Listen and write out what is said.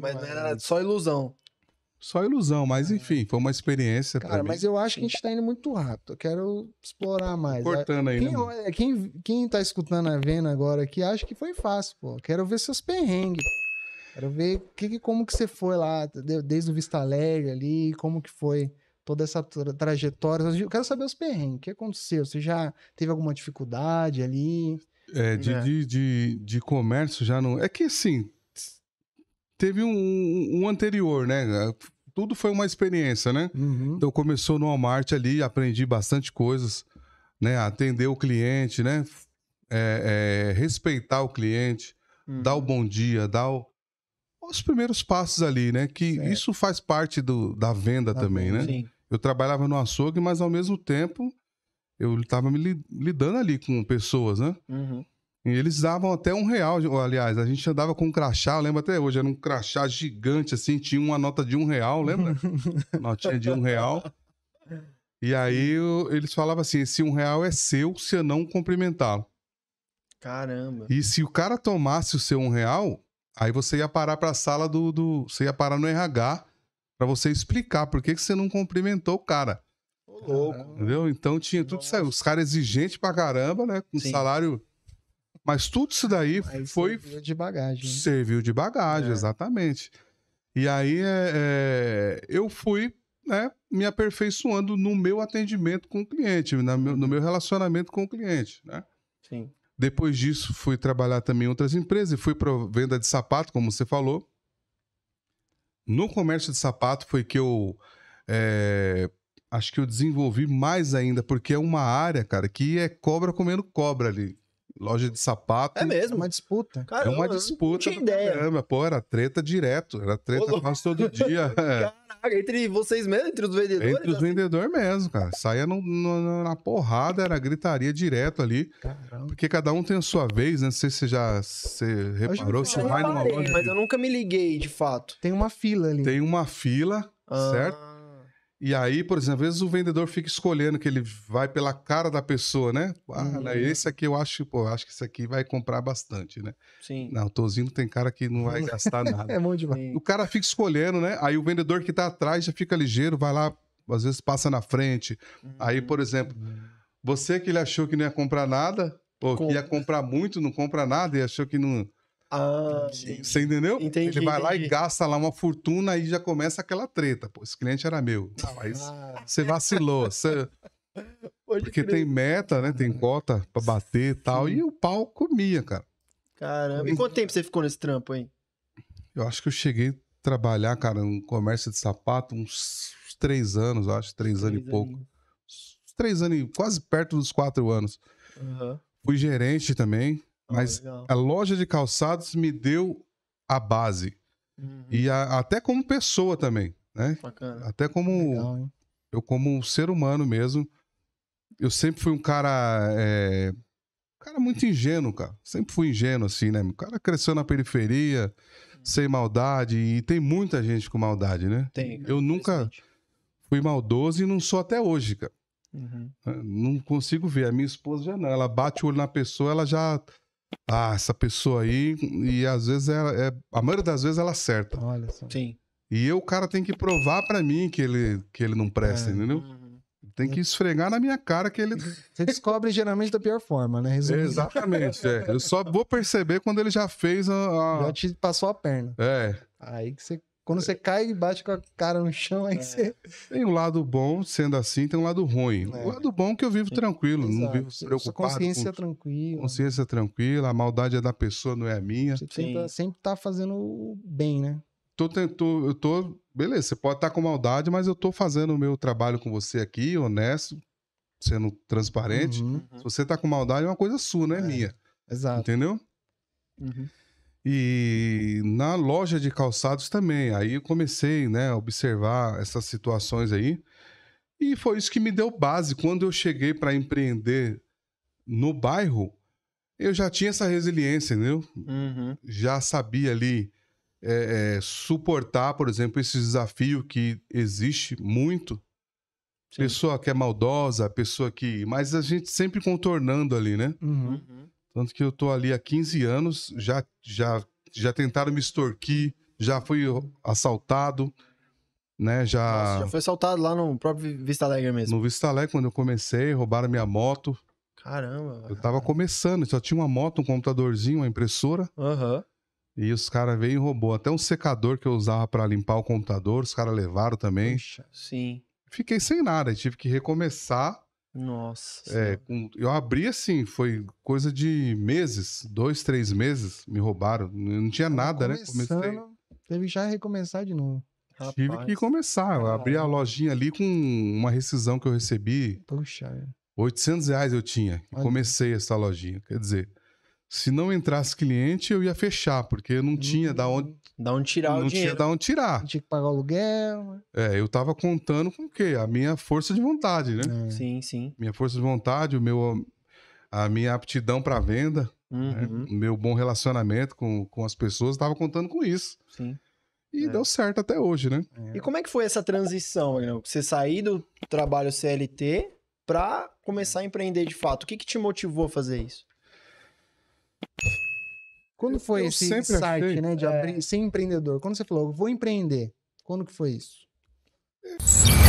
Mas não era é. só ilusão. Só ilusão, mas é. enfim, foi uma experiência. Cara, mas eu acho que a gente tá indo muito rápido. Eu quero explorar tá mais. Cortando aí, quem, né? quem, quem tá escutando a vendo agora aqui, acha que foi fácil, pô. Quero ver seus perrengues. Quero ver que, como que você foi lá, desde o Vista Alegre ali, como que foi toda essa trajetória. Eu quero saber os perrengues. O que aconteceu? Você já teve alguma dificuldade ali? É, de, né. de, de, de, comércio já não. É que assim, teve um, um anterior, né? Tudo foi uma experiência, né? Uhum. Então começou no Walmart ali, aprendi bastante coisas, né? Atender o cliente, né? É, é, respeitar o cliente, uhum. dar o bom dia, dar o, os primeiros passos ali, né? Que certo. isso faz parte do, da venda da também, venda, né? Sim. Eu trabalhava no açougue, mas ao mesmo tempo eu estava me lidando ali com pessoas, né? Uhum. E eles davam até um real. Aliás, a gente andava com um crachá, eu lembro até hoje, era um crachá gigante, assim, tinha uma nota de um real, lembra? Notinha de um real. E aí eles falavam assim: esse um real é seu se eu não cumprimentá-lo. Caramba. E se o cara tomasse o seu um real, aí você ia parar para a sala do, do, Você ia parar no RH para você explicar por que, que você não cumprimentou o cara. Ô, louco. Entendeu? Então tinha tudo isso aí. Os caras exigentes pra caramba, né? Com Sim. salário mas tudo isso daí foi. Serviu de bagagem. Né? Serviu de bagagem, é. exatamente. E aí é, é, eu fui né, me aperfeiçoando no meu atendimento com o cliente, na, no meu relacionamento com o cliente. Né? Sim. Depois disso, fui trabalhar também em outras empresas e fui para venda de sapato, como você falou. No comércio de sapato foi que eu é, acho que eu desenvolvi mais ainda, porque é uma área, cara, que é cobra comendo cobra ali loja de sapato. É mesmo? Uma disputa. Caramba, é uma disputa. Não tinha ideia. Caramba, pô, era treta direto. Era treta Ô, quase todo dia. É. Caraca, entre vocês mesmo, entre os vendedores? Entre os assim? vendedores mesmo, cara. Saía no, no, na porrada, era gritaria direto ali. Caramba. Porque cada um tem a sua vez, né? Não sei se você já se reparou, se vai numa loja. Mas eu nunca me liguei, de fato. Tem uma fila ali. Tem uma fila, ah. certo? E aí, por exemplo, às vezes o vendedor fica escolhendo que ele vai pela cara da pessoa, né? Ah, né, uhum. né? esse aqui eu acho, pô, acho que esse aqui vai comprar bastante, né? Sim. Não, o Tozinho tem cara que não vai gastar nada. é muito demais. Sim. O cara fica escolhendo, né? Aí o vendedor que tá atrás já fica ligeiro, vai lá, às vezes passa na frente. Uhum. Aí, por exemplo, hum. você que ele achou que não ia comprar nada, ou Com... que ia comprar muito, não compra nada e achou que não ah, Você entendeu? Entendi, ele vai entendi. lá e gasta lá uma fortuna e já começa aquela treta. Pô, esse cliente era meu. Ah, mas ah. você vacilou. Você... Porque tem meta, né? Tem cota pra bater e tal. Sim. E o pau comia, cara. Caramba. E quanto tempo você ficou nesse trampo, hein? Eu acho que eu cheguei a trabalhar, cara, no comércio de sapato uns três anos, acho. Três, três anos e pouco. Três anos e quase perto dos quatro anos. Uhum. Fui gerente também ah, Mas a loja de calçados me deu a base. Uhum. E a, até como pessoa também, né? Bacana. Até como legal, eu como um ser humano mesmo. Eu sempre fui um cara é, um cara muito ingênuo, cara. Sempre fui ingênuo assim, né? O cara cresceu na periferia, uhum. sem maldade e tem muita gente com maldade, né? Tem. Eu nunca fui maldoso e não sou até hoje, cara. Uhum. Né? Não consigo ver. A minha esposa já não. Ela bate o olho na pessoa, ela já ah, essa pessoa aí, e às vezes ela, é, é, a maioria das vezes ela acerta. Olha só. Sim. E eu, o cara tem que provar para mim que ele, que ele não presta, é. entendeu? Uhum. Tem que esfregar na minha cara que ele. Você descobre geralmente da pior forma, né? Resumindo. Exatamente. É. Eu só vou perceber quando ele já fez a, a. Já te passou a perna. É. Aí que você quando você cai e bate com a cara no chão, aí é. você. Tem um lado bom, sendo assim, tem um lado ruim. É. O lado bom é que eu vivo tranquilo, Exato. não vivo preocupado. consciência com... É tranquila. Consciência tranquila, a maldade é da pessoa, não é a minha. Você tenta, sempre tá fazendo o bem, né? Tô, eu tô. Beleza, você pode estar tá com maldade, mas eu tô fazendo o meu trabalho com você aqui, honesto, sendo transparente. Uhum. uhum. Se você tá com maldade, é uma coisa sua, não é, é. minha. Exato. Entendeu? Uhum. E na loja de calçados também. Aí eu comecei né, a observar essas situações aí. E foi isso que me deu base. Quando eu cheguei para empreender no bairro, eu já tinha essa resiliência, entendeu? Uhum. Já sabia ali é, é, suportar, por exemplo, esse desafio que existe muito. Sim. Pessoa que é maldosa, pessoa que. Mas a gente sempre contornando ali, né? Uhum. Uhum. Tanto que eu tô ali há 15 anos, já, já, já tentaram me extorquir, já fui assaltado, né? Já, Nossa, já foi assaltado lá no próprio Vista Alegre mesmo. No Vista Alegre, quando eu comecei, roubaram minha moto. Caramba. Eu tava começando, só tinha uma moto, um computadorzinho, uma impressora. Aham. Uhum. E os caras veio e roubou. Até um secador que eu usava para limpar o computador, os caras levaram também. Puxa, sim. Fiquei sem nada, tive que recomeçar nossa. É, eu abri assim, foi coisa de meses, dois, três meses, me roubaram. Não tinha nada, né? Comecei. Teve já recomeçar de novo. Rapaz, Tive que começar. Eu abri a lojinha ali com uma rescisão que eu recebi. Puxa. 800 é. reais eu tinha. Olha. Comecei essa lojinha. Quer dizer, se não entrasse cliente, eu ia fechar, porque eu não tinha hum, da onde. Hum, da onde tirar não o dinheiro. Não tinha da onde tirar. Tinha que pagar o aluguel. Né? É, eu tava contando com o quê? A minha força de vontade, né? É. Sim, sim. Minha força de vontade, o meu, a minha aptidão para venda, né? uhum. né? o meu bom relacionamento com, com as pessoas, eu tava contando com isso. Sim. E é. deu certo até hoje, né? É. E como é que foi essa transição, né? Você sair do trabalho CLT para começar a empreender de fato. O que, que te motivou a fazer isso? Quando foi eu esse insight, achei, né, de é. abrir, ser empreendedor? Quando você falou, vou empreender, quando que foi isso? É...